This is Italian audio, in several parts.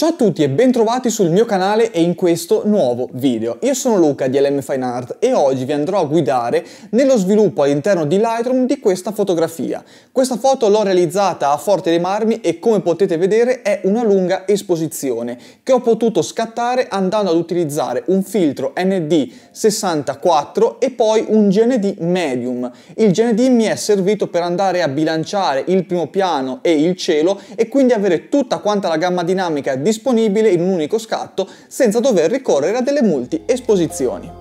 Ciao a tutti e bentrovati sul mio canale e in questo nuovo video. Io sono Luca di LM Fine Art e oggi vi andrò a guidare nello sviluppo all'interno di Lightroom di questa fotografia. Questa foto l'ho realizzata a Forte dei Marmi e come potete vedere è una lunga esposizione che ho potuto scattare andando ad utilizzare un filtro ND64 e poi un GND medium. Il GND mi è servito per andare a bilanciare il primo piano e il cielo e quindi avere tutta quanta la gamma dinamica di disponibile in un unico scatto senza dover ricorrere a delle multi-esposizioni.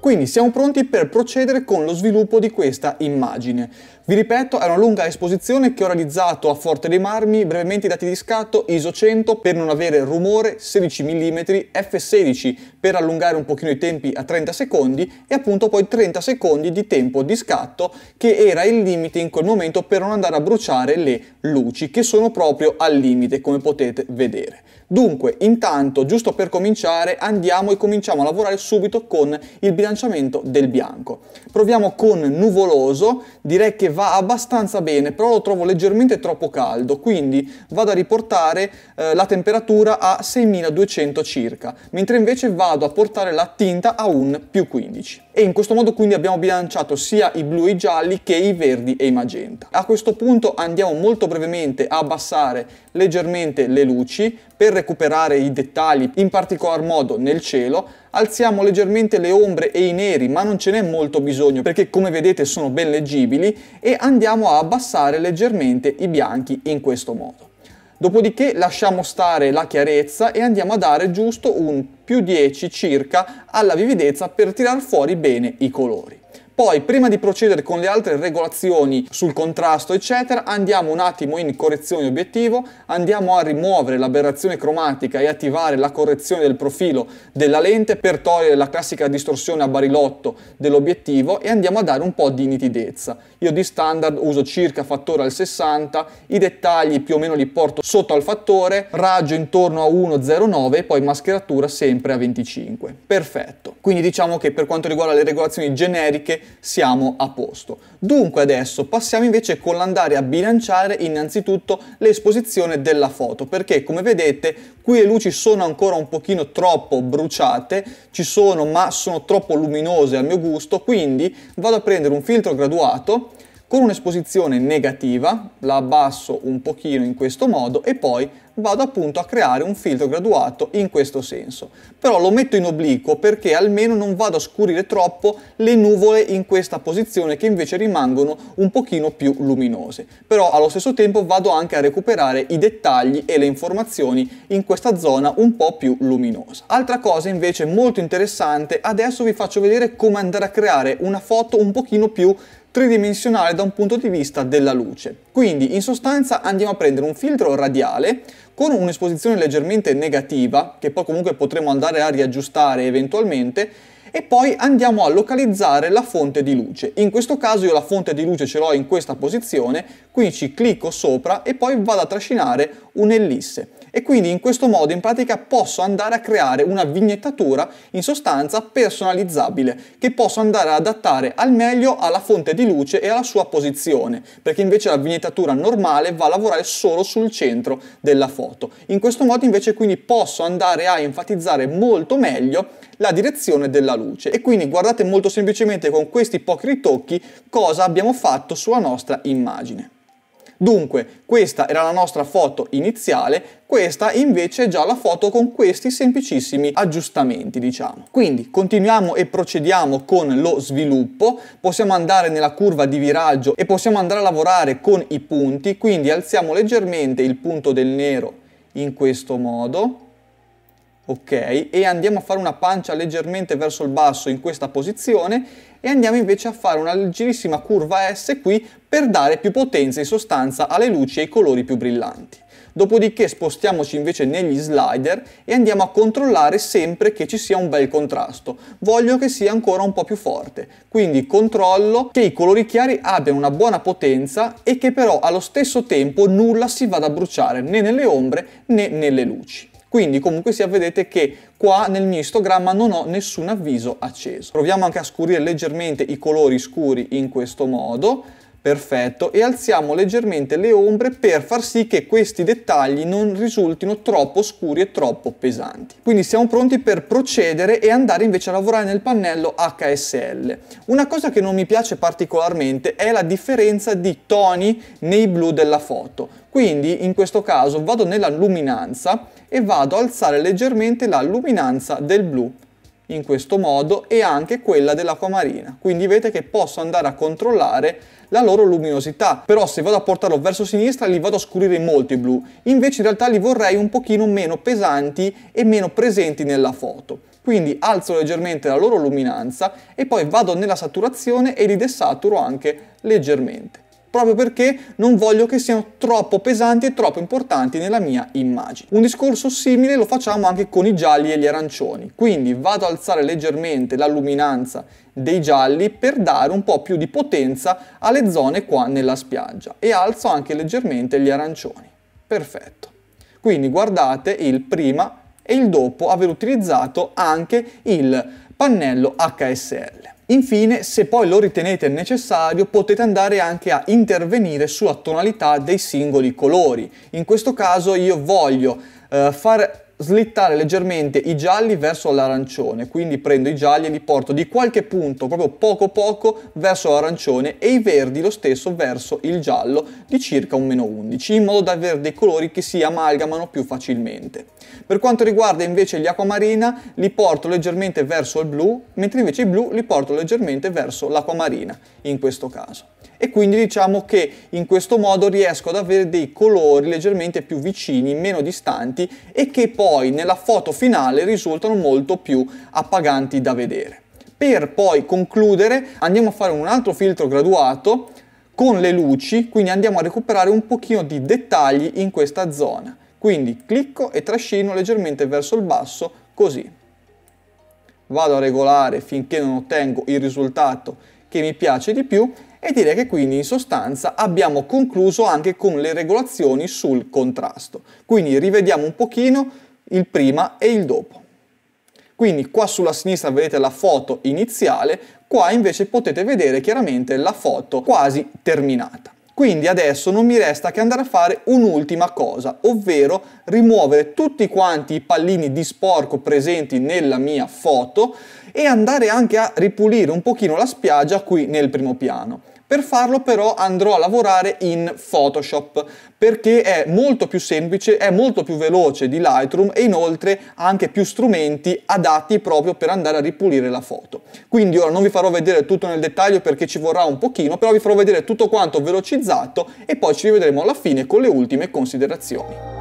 Quindi siamo pronti per procedere con lo sviluppo di questa immagine. Vi ripeto, è una lunga esposizione che ho realizzato a Forte dei Marmi, brevemente i dati di scatto, ISO 100 per non avere rumore, 16 mm, f16 per allungare un pochino i tempi a 30 secondi e appunto poi 30 secondi di tempo di scatto che era il limite in quel momento per non andare a bruciare le luci che sono proprio al limite come potete vedere. Dunque, intanto, giusto per cominciare, andiamo e cominciamo a lavorare subito con il bilanciamento del bianco. Proviamo con nuvoloso, direi che va va abbastanza bene, però lo trovo leggermente troppo caldo, quindi vado a riportare eh, la temperatura a 6200 circa, mentre invece vado a portare la tinta a un più 15 e in questo modo quindi abbiamo bilanciato sia i blu e i gialli che i verdi e i magenta. A questo punto andiamo molto brevemente a abbassare leggermente le luci per recuperare i dettagli, in particolar modo nel cielo, alziamo leggermente le ombre e i neri ma non ce n'è molto bisogno perché come vedete sono ben leggibili e andiamo a abbassare leggermente i bianchi in questo modo. Dopodiché lasciamo stare la chiarezza e andiamo a dare giusto un più 10 circa alla vividezza per tirar fuori bene i colori. Poi, prima di procedere con le altre regolazioni sul contrasto, eccetera, andiamo un attimo in correzione obiettivo, andiamo a rimuovere l'aberrazione cromatica e attivare la correzione del profilo della lente per togliere la classica distorsione a barilotto dell'obiettivo e andiamo a dare un po' di nitidezza. Io di standard uso circa fattore al 60, i dettagli più o meno li porto sotto al fattore, raggio intorno a 1,09 e poi mascheratura sempre a 25. Perfetto. Quindi diciamo che per quanto riguarda le regolazioni generiche siamo a posto. Dunque adesso passiamo invece con l'andare a bilanciare innanzitutto l'esposizione della foto, perché come vedete qui le luci sono ancora un pochino troppo bruciate, ci sono ma sono troppo luminose al mio gusto, quindi vado a prendere un filtro graduato con un'esposizione negativa la abbasso un pochino in questo modo e poi vado appunto a creare un filtro graduato in questo senso. Però lo metto in obliquo perché almeno non vado a scurire troppo le nuvole in questa posizione che invece rimangono un pochino più luminose. Però allo stesso tempo vado anche a recuperare i dettagli e le informazioni in questa zona un po' più luminosa. Altra cosa invece molto interessante, adesso vi faccio vedere come andare a creare una foto un pochino più tridimensionale da un punto di vista della luce. Quindi in sostanza andiamo a prendere un filtro radiale con un'esposizione leggermente negativa, che poi comunque potremo andare a riaggiustare eventualmente, e poi andiamo a localizzare la fonte di luce. In questo caso io la fonte di luce ce l'ho in questa posizione, quindi ci clicco sopra e poi vado a trascinare un'ellisse. E quindi in questo modo in pratica posso andare a creare una vignettatura in sostanza personalizzabile che posso andare ad adattare al meglio alla fonte di luce e alla sua posizione, perché invece la vignettatura normale va a lavorare solo sul centro della foto. In questo modo invece quindi posso andare a enfatizzare molto meglio la direzione della luce e quindi guardate molto semplicemente con questi pochi ritocchi cosa abbiamo fatto sulla nostra immagine. Dunque, questa era la nostra foto iniziale, questa invece è già la foto con questi semplicissimi aggiustamenti, diciamo. Quindi continuiamo e procediamo con lo sviluppo, possiamo andare nella curva di viraggio e possiamo andare a lavorare con i punti, quindi alziamo leggermente il punto del nero in questo modo, ok? E andiamo a fare una pancia leggermente verso il basso in questa posizione e andiamo invece a fare una leggerissima curva S qui per dare più potenza in sostanza alle luci e ai colori più brillanti. Dopodiché spostiamoci invece negli slider e andiamo a controllare sempre che ci sia un bel contrasto. Voglio che sia ancora un po' più forte, quindi controllo che i colori chiari abbiano una buona potenza e che però allo stesso tempo nulla si vada a bruciare né nelle ombre né nelle luci. Quindi comunque sia vedete che qua nel mio istogramma non ho nessun avviso acceso. Proviamo anche a scurire leggermente i colori scuri in questo modo Perfetto, e alziamo leggermente le ombre per far sì che questi dettagli non risultino troppo scuri e troppo pesanti. Quindi siamo pronti per procedere e andare invece a lavorare nel pannello HSL. Una cosa che non mi piace particolarmente è la differenza di toni nei blu della foto. Quindi in questo caso vado nella luminanza e vado a alzare leggermente la luminanza del blu in questo modo e anche quella dell'acqua marina quindi vedete che posso andare a controllare la loro luminosità però se vado a portarlo verso sinistra li vado a scurire molti blu invece in realtà li vorrei un pochino meno pesanti e meno presenti nella foto quindi alzo leggermente la loro luminanza e poi vado nella saturazione e li desaturo anche leggermente proprio perché non voglio che siano troppo pesanti e troppo importanti nella mia immagine. Un discorso simile lo facciamo anche con i gialli e gli arancioni, quindi vado ad alzare leggermente la luminanza dei gialli per dare un po' più di potenza alle zone qua nella spiaggia e alzo anche leggermente gli arancioni. Perfetto. Quindi guardate il prima e il dopo aver utilizzato anche il pannello HSL. Infine, se poi lo ritenete necessario, potete andare anche a intervenire sulla tonalità dei singoli colori. In questo caso io voglio eh, far slittare leggermente i gialli verso l'arancione, quindi prendo i gialli e li porto di qualche punto, proprio poco poco, verso l'arancione e i verdi lo stesso verso il giallo di circa un meno 11, in modo da avere dei colori che si amalgamano più facilmente. Per quanto riguarda invece gli acquamarina, li porto leggermente verso il blu, mentre invece i blu li porto leggermente verso l'acquamarina, in questo caso e quindi diciamo che in questo modo riesco ad avere dei colori leggermente più vicini, meno distanti e che poi nella foto finale risultano molto più appaganti da vedere. Per poi concludere andiamo a fare un altro filtro graduato con le luci, quindi andiamo a recuperare un pochino di dettagli in questa zona. Quindi clicco e trascino leggermente verso il basso, così. Vado a regolare finché non ottengo il risultato che mi piace di più e direi che quindi in sostanza abbiamo concluso anche con le regolazioni sul contrasto. Quindi rivediamo un pochino il prima e il dopo. Quindi qua sulla sinistra vedete la foto iniziale, qua invece potete vedere chiaramente la foto quasi terminata. Quindi adesso non mi resta che andare a fare un'ultima cosa, ovvero rimuovere tutti quanti i pallini di sporco presenti nella mia foto e andare anche a ripulire un pochino la spiaggia qui nel primo piano. Per farlo però andrò a lavorare in Photoshop perché è molto più semplice, è molto più veloce di Lightroom e inoltre ha anche più strumenti adatti proprio per andare a ripulire la foto. Quindi ora non vi farò vedere tutto nel dettaglio perché ci vorrà un pochino, però vi farò vedere tutto quanto velocizzato e poi ci rivedremo alla fine con le ultime considerazioni.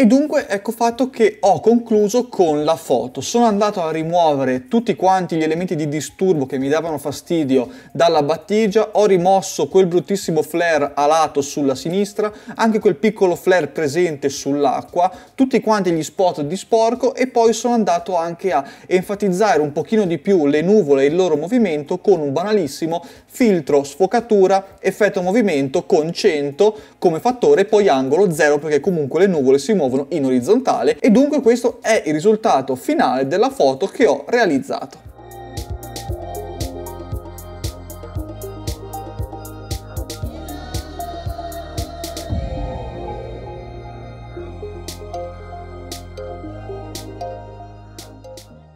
E dunque ecco fatto che ho concluso con la foto. Sono andato a rimuovere tutti quanti gli elementi di disturbo che mi davano fastidio dalla battigia, ho rimosso quel bruttissimo flare alato sulla sinistra, anche quel piccolo flare presente sull'acqua, tutti quanti gli spot di sporco e poi sono andato anche a enfatizzare un pochino di più le nuvole e il loro movimento con un banalissimo filtro sfocatura effetto movimento con 100 come fattore poi angolo 0 perché comunque le nuvole si muovono muovono in orizzontale e dunque questo è il risultato finale della foto che ho realizzato.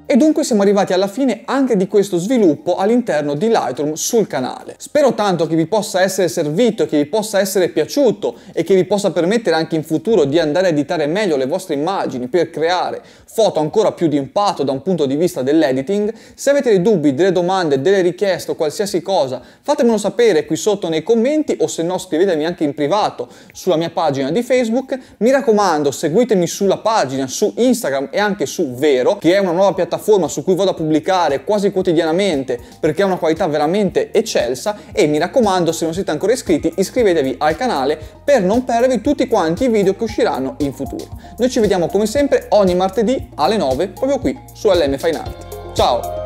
E dunque siamo arrivati alla fine anche di questo sviluppo all'interno di Lightroom sul canale. Spero tanto che vi possa essere servito, che vi possa essere piaciuto e che vi possa permettere anche in futuro di andare a editare meglio le vostre immagini per creare foto ancora più di impatto da un punto di vista dell'editing. Se avete dei dubbi, delle domande, delle richieste o qualsiasi cosa fatemelo sapere qui sotto nei commenti o se no scrivetemi anche in privato sulla mia pagina di Facebook. Mi raccomando seguitemi sulla pagina, su Instagram e anche su Vero che è una nuova piattaforma piattaforma su cui vado a pubblicare quasi quotidianamente perché ha una qualità veramente eccelsa e mi raccomando se non siete ancora iscritti iscrivetevi al canale per non perdervi tutti quanti i video che usciranno in futuro. Noi ci vediamo come sempre ogni martedì alle 9 proprio qui su LM Fine Art. Ciao!